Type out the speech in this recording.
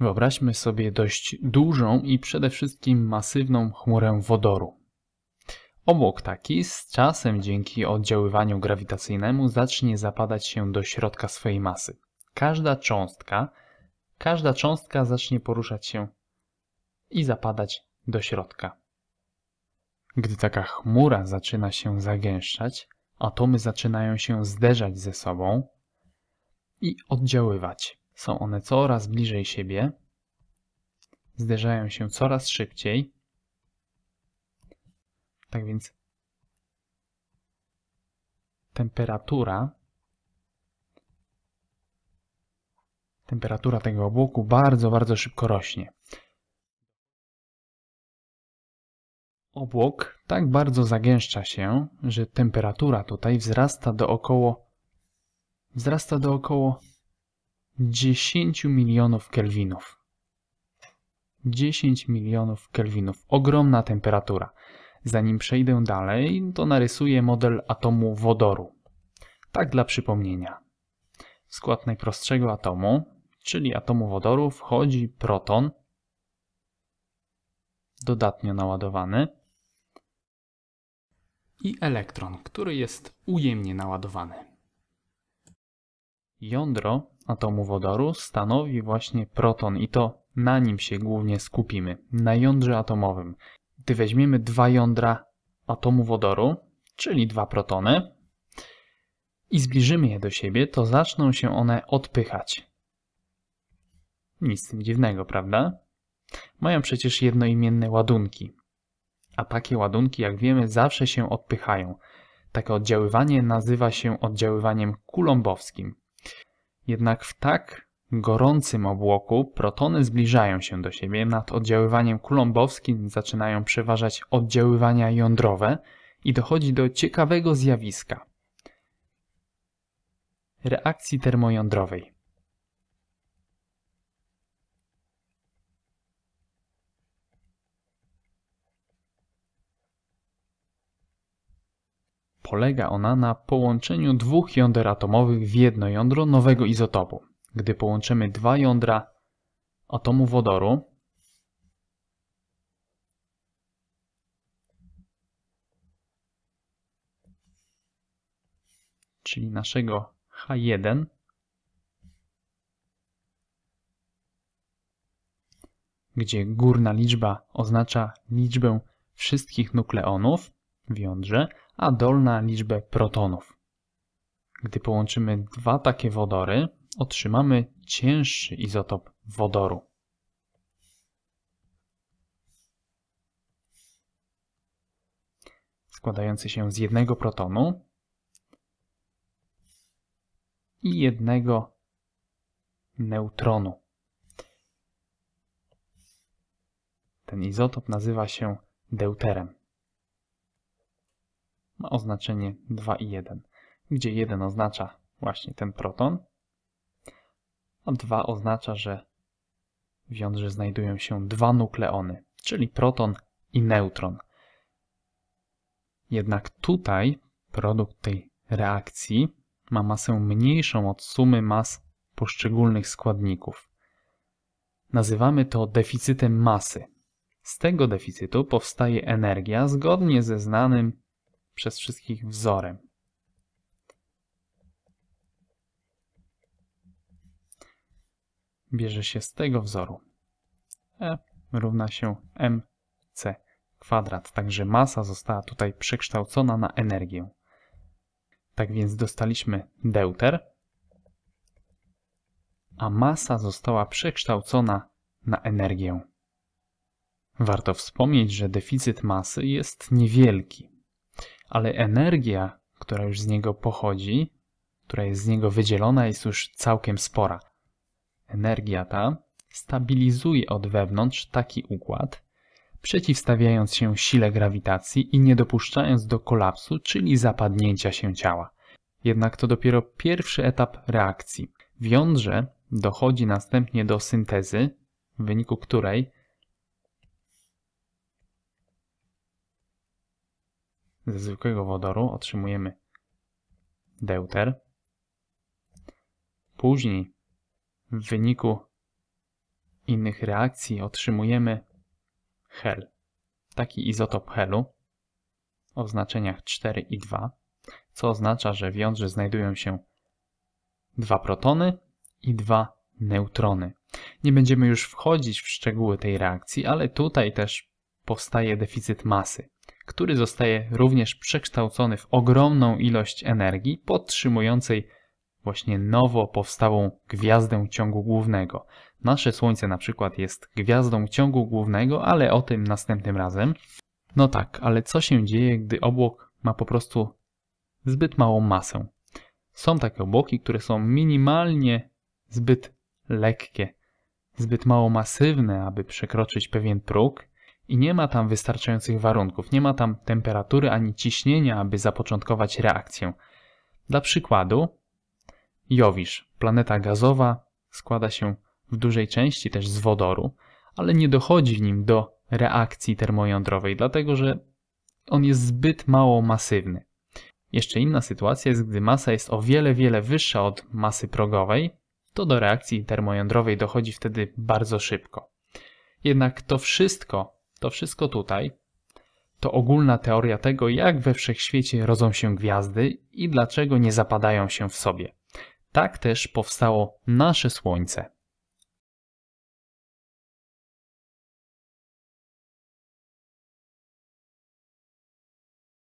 Wyobraźmy sobie dość dużą i przede wszystkim masywną chmurę wodoru. Obłok taki z czasem dzięki oddziaływaniu grawitacyjnemu zacznie zapadać się do środka swojej masy. Każda cząstka, każda cząstka zacznie poruszać się i zapadać do środka. Gdy taka chmura zaczyna się zagęszczać, atomy zaczynają się zderzać ze sobą i oddziaływać. Są one coraz bliżej siebie, zderzają się coraz szybciej. Tak więc temperatura temperatura tego obłoku bardzo, bardzo szybko rośnie. Obłok tak bardzo zagęszcza się, że temperatura tutaj wzrasta do około wzrasta do około 10 milionów kelwinów. 10 milionów kelwinów. Ogromna temperatura. Zanim przejdę dalej, to narysuję model atomu wodoru. Tak dla przypomnienia. W skład najprostszego atomu, czyli atomu wodoru, wchodzi proton, dodatnio naładowany, i elektron, który jest ujemnie naładowany. Jądro atomu wodoru stanowi właśnie proton i to na nim się głównie skupimy, na jądrze atomowym. Gdy weźmiemy dwa jądra atomu wodoru, czyli dwa protony, i zbliżymy je do siebie, to zaczną się one odpychać. Nic tym dziwnego, prawda? Mają przecież jednoimienne ładunki. A takie ładunki, jak wiemy, zawsze się odpychają. Takie oddziaływanie nazywa się oddziaływaniem kulombowskim. Jednak w tak gorącym obłoku protony zbliżają się do siebie, nad oddziaływaniem kulombowskim zaczynają przeważać oddziaływania jądrowe i dochodzi do ciekawego zjawiska reakcji termojądrowej. Polega ona na połączeniu dwóch jąder atomowych w jedno jądro nowego izotopu. Gdy połączymy dwa jądra atomu wodoru, czyli naszego H1, gdzie górna liczba oznacza liczbę wszystkich nukleonów w jądrze, a dolna liczbę protonów. Gdy połączymy dwa takie wodory, otrzymamy cięższy izotop wodoru. Składający się z jednego protonu i jednego neutronu. Ten izotop nazywa się deuterem ma oznaczenie 2 i 1, gdzie 1 oznacza właśnie ten proton, a 2 oznacza, że w jądrze znajdują się dwa nukleony, czyli proton i neutron. Jednak tutaj produkt tej reakcji ma masę mniejszą od sumy mas poszczególnych składników. Nazywamy to deficytem masy. Z tego deficytu powstaje energia zgodnie ze znanym przez wszystkich wzorem. Bierze się z tego wzoru. E równa się mc kwadrat, także masa została tutaj przekształcona na energię. Tak więc dostaliśmy deuter, a masa została przekształcona na energię. Warto wspomnieć, że deficyt masy jest niewielki ale energia, która już z niego pochodzi, która jest z niego wydzielona, jest już całkiem spora. Energia ta stabilizuje od wewnątrz taki układ, przeciwstawiając się sile grawitacji i nie dopuszczając do kolapsu, czyli zapadnięcia się ciała. Jednak to dopiero pierwszy etap reakcji. W jądrze dochodzi następnie do syntezy, w wyniku której Ze zwykłego wodoru otrzymujemy deuter. Później w wyniku innych reakcji otrzymujemy hel. Taki izotop helu o znaczeniach 4 i 2, co oznacza, że w jądrze znajdują się dwa protony i dwa neutrony. Nie będziemy już wchodzić w szczegóły tej reakcji, ale tutaj też powstaje deficyt masy który zostaje również przekształcony w ogromną ilość energii podtrzymującej właśnie nowo powstałą gwiazdę ciągu głównego. Nasze Słońce na przykład jest gwiazdą ciągu głównego, ale o tym następnym razem. No tak, ale co się dzieje, gdy obłok ma po prostu zbyt małą masę? Są takie obłoki, które są minimalnie zbyt lekkie, zbyt mało masywne, aby przekroczyć pewien próg i nie ma tam wystarczających warunków, nie ma tam temperatury ani ciśnienia, aby zapoczątkować reakcję. Dla przykładu, Jowisz, planeta gazowa, składa się w dużej części też z wodoru, ale nie dochodzi w nim do reakcji termojądrowej, dlatego że on jest zbyt mało masywny. Jeszcze inna sytuacja jest, gdy masa jest o wiele, wiele wyższa od masy progowej, to do reakcji termojądrowej dochodzi wtedy bardzo szybko. Jednak to wszystko to wszystko tutaj, to ogólna teoria tego, jak we wszechświecie rodzą się gwiazdy i dlaczego nie zapadają się w sobie. Tak też powstało nasze Słońce.